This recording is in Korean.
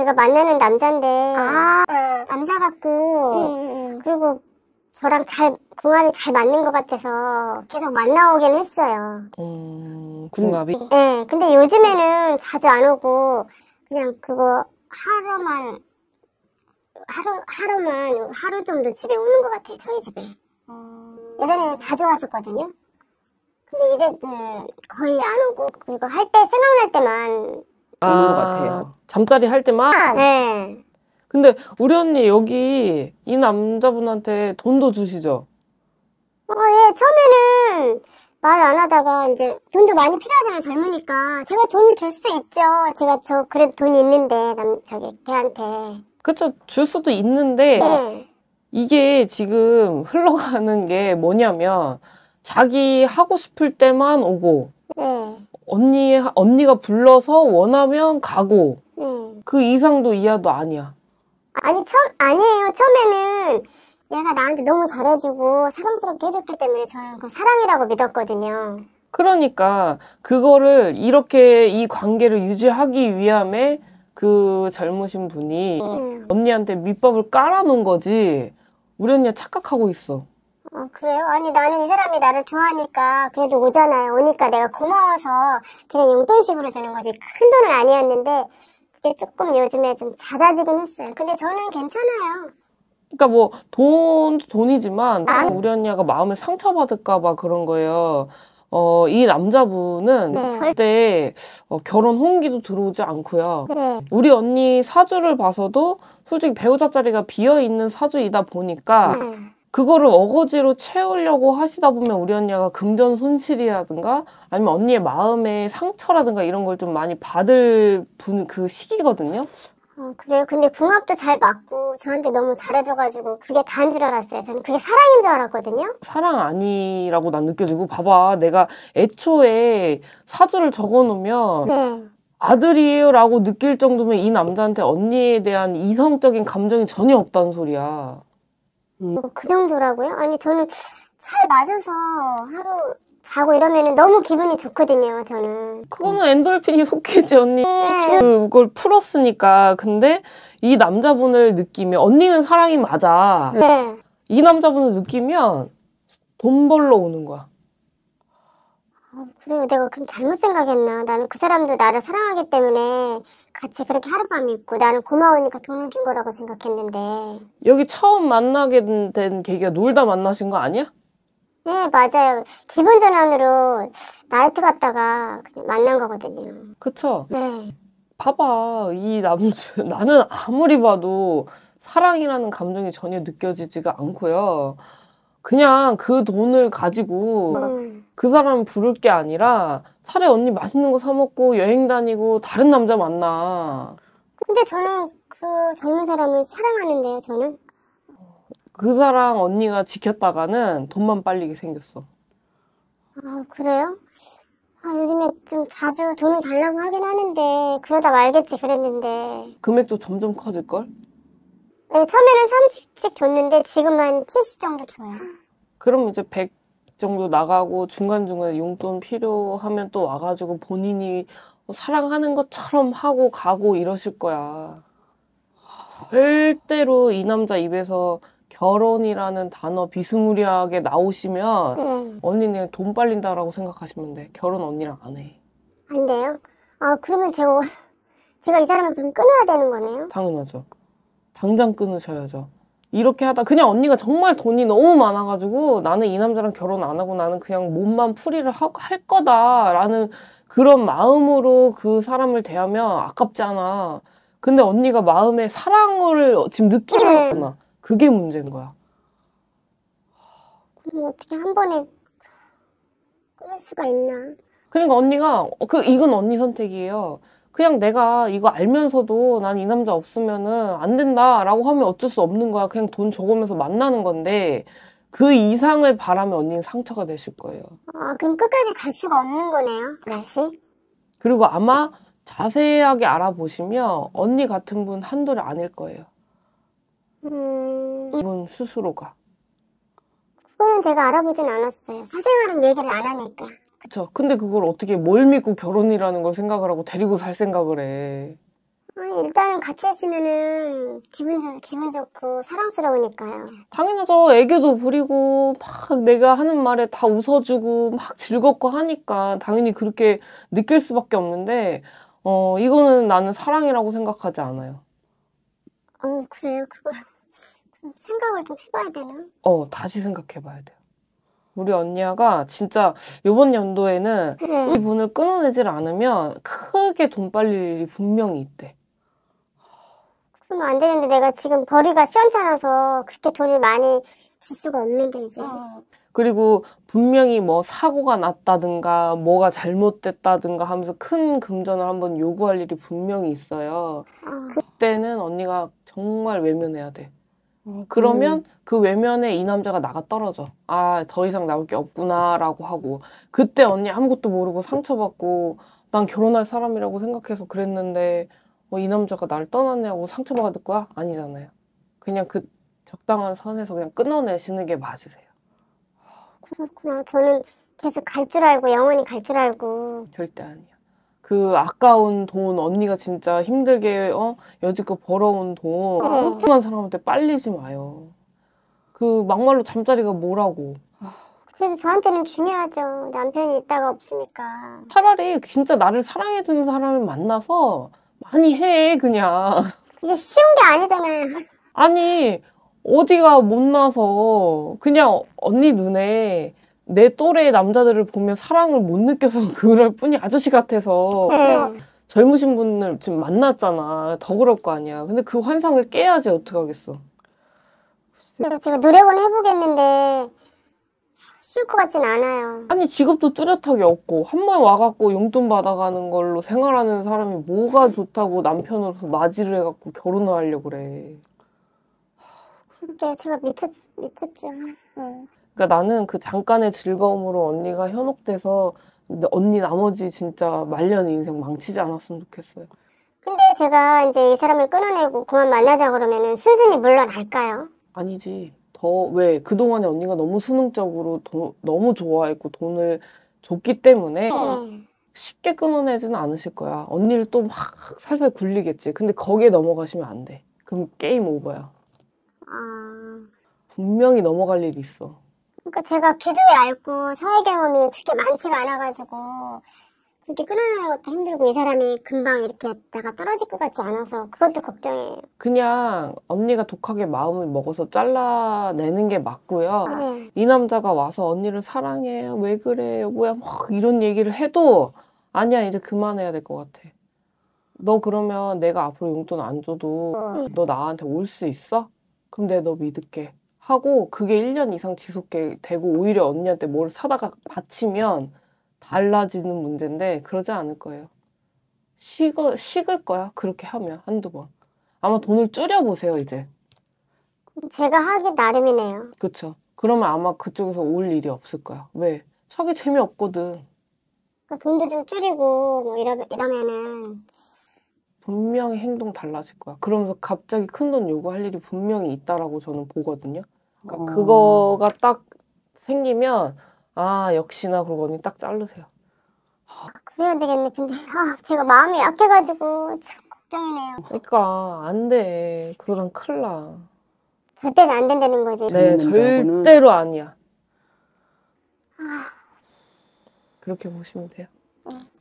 제가 만나는 남잔데 아. 남자 같고 그 음, 음, 음, 그리고 저랑 잘 궁합이 잘 맞는 것 같아서 계속 만나오긴 했어요. 어, 궁합이? 음, 네. 근데 요즘에는 자주 안 오고 그냥 그거 하루만 하루 하루만 하루 정도 집에 오는 것 같아요. 저희 집에. 어... 예전에는 자주 왔었거든요. 근데 이제 음, 거의 안 오고 그리고 할 때 생각날 때만 아, 오는 것 같아요. 잠자리 할 때만? 아, 네. 근데 우리 언니 여기 이 남자분한테 돈도 주시죠? 어, 예, 처음에는 말을 안 하다가 이제 돈도 많이 필요하잖아요, 젊으니까. 제가 돈을 줄 수도 있죠. 제가 저 그래도 돈이 있는데, 남, 저기, 걔한테. 그쵸, 줄 수도 있는데, 네. 이게 지금 흘러가는 게 뭐냐면, 자기 하고 싶을 때만 오고, 언니 언니가 불러서 원하면 가고 음. 그 이상도 이하도 아니야. 아니 처음 아니에요. 처음에는 얘가 나한테 너무 잘해주고 사랑스럽게 해줬기 때문에 저는 그 사랑이라고 믿었거든요. 그러니까 그거를 이렇게 이 관계를 유지하기 위함에 그 젊으신 분이 음. 언니한테 밑밥을 깔아놓은 거지 우리 언니가 착각하고 있어. 어, 그래요? 아니 나는 이 사람이 나를 좋아하니까 그래도 오잖아요. 오니까 내가 고마워서 그냥 용돈식으로 주는 거지 큰 돈은 아니었는데 그게 조금 요즘에 좀 잦아지긴 했어요. 근데 저는 괜찮아요. 그러니까 뭐 돈, 돈이지만 아. 우리 언니가 마음에 상처받을까봐 그런 거예요. 어, 이 남자분은 네. 절대 어, 결혼 홍기도 들어오지 않고요. 네. 우리 언니 사주를 봐서도 솔직히 배우자 자리가 비어 있는 사주이다 보니까 네. 그거를 어거지로 채우려고 하시다 보면 우리 언니가 금전 손실이라든가 아니면 언니의 마음의 상처라든가 이런 걸 좀 많이 받을 분 그 시기거든요. 어, 그래요. 근데 궁합도 잘 맞고 저한테 너무 잘해줘가지고 그게 다인 줄 알았어요. 저는 그게 사랑인 줄 알았거든요. 사랑 아니라고 난 느껴지고 봐봐 내가 애초에 사주를 적어놓으면 네. 아들이에요라고 느낄 정도면 이 남자한테 언니에 대한 이성적인 감정이 전혀 없다는 소리야. 음. 뭐 그 정도라고요? 아니 저는 잘 맞아서 하루 자고 이러면 너무 기분이 좋거든요 저는 그거는 엔돌핀이 속해지 언니 예. 그, 그걸 풀었으니까 근데 이 남자분을 느끼면 언니는 사랑이 맞아 네. 이 남자분을 느끼면 돈 벌러 오는 거야 아, 그리고 내가 그럼 잘못 생각했나? 나는 그 사람도 나를 사랑하기 때문에 같이 그렇게 하룻밤 있고 나는 고마우니까 돈을 준 거라고 생각했는데. 여기 처음 만나게 된 계기가 놀다 만나신 거 아니야? 네, 맞아요. 기분 전환으로 나이트 갔다가 그냥 만난 거거든요. 그쵸? 네. 봐봐. 이 남자, 나는 아무리 봐도 사랑이라는 감정이 전혀 느껴지지가 않고요. 그냥 그 돈을 가지고 음. 그 사람 부를 게 아니라 차라리 언니 맛있는 거 사 먹고 여행 다니고 다른 남자 만나. 근데 저는 그 젊은 사람을 사랑하는데요, 저는. 그사람 언니가 지켰다가는 돈만 빨리게 생겼어. 아, 그래요? 아, 요즘에 좀 자주 돈을 달라고 하긴 하는데 그러다 말겠지 그랬는데 금액도 점점 커질걸? 네, 처음에는 30씩 줬는데 지금은 70 정도 줘요. 그럼 이제 100 정도 나가고 중간중간에 용돈 필요하면 또 와가지고 본인이 사랑하는 것처럼 하고 가고 이러실 거야. 절대로 이 남자 입에서 결혼이라는 단어 비스무리하게 나오시면 네. 언니는 돈 빨린다라고 생각하시면 돼. 결혼 언니랑 안 해. 안 돼요? 아 그러면 제가 제가 이 사람을 끊어야 되는 거네요? 당연하죠. 당장 끊으셔야죠. 이렇게 하다 그냥 언니가 정말 돈이 너무 많아가지고 나는 이 남자랑 결혼 안 하고 나는 그냥 몸만 풀이를 하, 할 거다라는 그런 마음으로 그 사람을 대하면 아깝잖아. 근데 언니가 마음에 사랑을 지금 느끼고 있구나. 음. 그게 문제인 거야. 어떻게 한 번에 끊을 수가 있나? 그러니까 언니가 어, 그 이건 언니 선택이에요. 그냥 내가 이거 알면서도 난 이 남자 없으면은 안 된다라고 하면 어쩔 수 없는 거야. 그냥 돈 적으면서 만나는 건데 그 이상을 바라면 언니는 상처가 되실 거예요. 아, 그럼 끝까지 갈 수가 없는 거네요, 다시? 그리고 아마 자세하게 알아보시면 언니 같은 분 한둘이 아닐 거예요. 음... 이분 스스로가. 그거는 제가 알아보진 않았어요. 사생활은 얘기를 안 하니까. 그쵸. 근데 그걸 어떻게 뭘 믿고 결혼이라는 걸 생각을 하고 데리고 살 생각을 해. 아니, 일단은 같이 있으면은 기분, 좋, 기분 좋고 사랑스러우니까요. 당연하죠. 애교도 부리고 막 내가 하는 말에 다 웃어주고 막 즐겁고 하니까 당연히 그렇게 느낄 수밖에 없는데 어 이거는 나는 사랑이라고 생각하지 않아요. 어 그래요. 그거 생각을 좀 해봐야 되나? 어 다시 생각해봐야 돼요. 우리 언니야가 진짜 요번 연도에는 이 분을 끊어내질 않으면 크게 돈 빨릴 일이 분명히 있대. 그러면 안 되는데 내가 지금 벌이가 시원찮아서 그렇게 돈을 많이 줄 수가 없는데 이제. 어. 그리고 분명히 뭐 사고가 났다든가 뭐가 잘못됐다든가 하면서 큰 금전을 한번 요구할 일이 분명히 있어요. 아. 그때는 언니가 정말 외면해야 돼. 그러면 음. 그 외면에 이 남자가 나가 떨어져. 아, 더 이상 나올 게 없구나라고 하고. 그때 언니 아무것도 모르고 상처받고 난 결혼할 사람이라고 생각해서 그랬는데 뭐이 남자가 나를 떠났냐고 상처받을 거야? 아니잖아요. 그냥 그 적당한 선에서 그냥 끊어내시는 게 맞으세요. 아, 그렇구나. 저는 계속 갈 줄 알고 영원히 갈 줄 알고 절대 아니야. 그 아까운 돈 언니가 진짜 힘들게 어 여지껏 벌어온 돈 엄청난 어. 사람한테 빨리지 마요. 그 막말로 잠자리가 뭐라고. 아, 그래도 저한테는 중요하죠. 남편이 있다가 없으니까. 차라리 진짜 나를 사랑해주는 사람을 만나서 많이 해 그냥. 이게 쉬운 게 아니잖아. 아니 어디가 못나서 그냥 언니 눈에 내 또래의 남자들을 보면 사랑을 못 느껴서 그럴 뿐이 아저씨 같아서 음. 젊으신 분을 지금 만났잖아. 더 그럴 거 아니야. 근데 그 환상을 깨야지 어떡하겠어. 제가 노력은 해보겠는데 쓸것 같진 않아요. 아니 직업도 뚜렷하게 없고 한 번 와갖고 용돈 받아가는 걸로 생활하는 사람이 뭐가 좋다고 남편으로서 맞이를 해갖고 결혼을 하려고 그래. 그게 제가 미쳤, 미쳤죠. 응. 그러니까 나는 그 잠깐의 즐거움으로 언니가 현혹돼서 언니 나머지 진짜 말년 인생 망치지 않았으면 좋겠어요. 근데 제가 이제 이 사람을 끊어내고 그만 만나자 그러면은 순순히 물러날까요? 아니지. 더 왜 그동안에 언니가 너무 수능적으로 도, 너무 좋아했고 돈을 줬기 때문에 네. 쉽게 끊어내지는 않으실 거야. 언니를 또 막 살살 굴리겠지. 근데 거기에 넘어가시면 안 돼. 그럼 게임 오버야. 아. 분명히 넘어갈 일이 있어. 그러니까 제가 기도에 얇고 사회 경험이 그렇게 많지가 않아가지고 그렇게 끊어내는 것도 힘들고 이 사람이 금방 이렇게 했다가 떨어질 것 같지 않아서 그것도 걱정이에요. 그냥 언니가 독하게 마음을 먹어서 잘라내는 게 맞고요. 아, 네. 이 남자가 와서 언니를 사랑해, 왜 그래, 여보야, 막 이런 얘기를 해도 아니야, 이제 그만해야 될 것 같아. 너 그러면 내가 앞으로 용돈 안 줘도 어. 너 나한테 올 수 있어? 그럼 내가 너 믿을게. 하고 그게 1년 이상 지속되고 오히려 언니한테 뭘 사다가 바치면 달라지는 문제인데 그러지 않을 거예요. 식어, 식을 거야. 그렇게 하면 한두 번. 아마 돈을 줄여보세요, 이제. 제가 하기 나름이네요. 그쵸. 그러면 아마 그쪽에서 올 일이 없을 거야. 왜? 사기 재미없거든. 그러니까 돈도 좀 줄이고 뭐 이러, 이러면은 분명히 행동 달라질 거야. 그러면서 갑자기 큰 돈 요구할 일이 분명히 있다라고 저는 보거든요. 그러니까 어. 그거가 딱 생기면 아 역시나 그러고 니딱 자르세요. 아, 그래야 되겠네. 근데 아, 제가 마음이 약해가지고 참 걱정이네요. 그러니까 안 돼. 그러다 큰일 나. 절대안 된다는 거지. 네, 음, 절대로 아니야. 아. 그렇게 보시면 돼요. 음.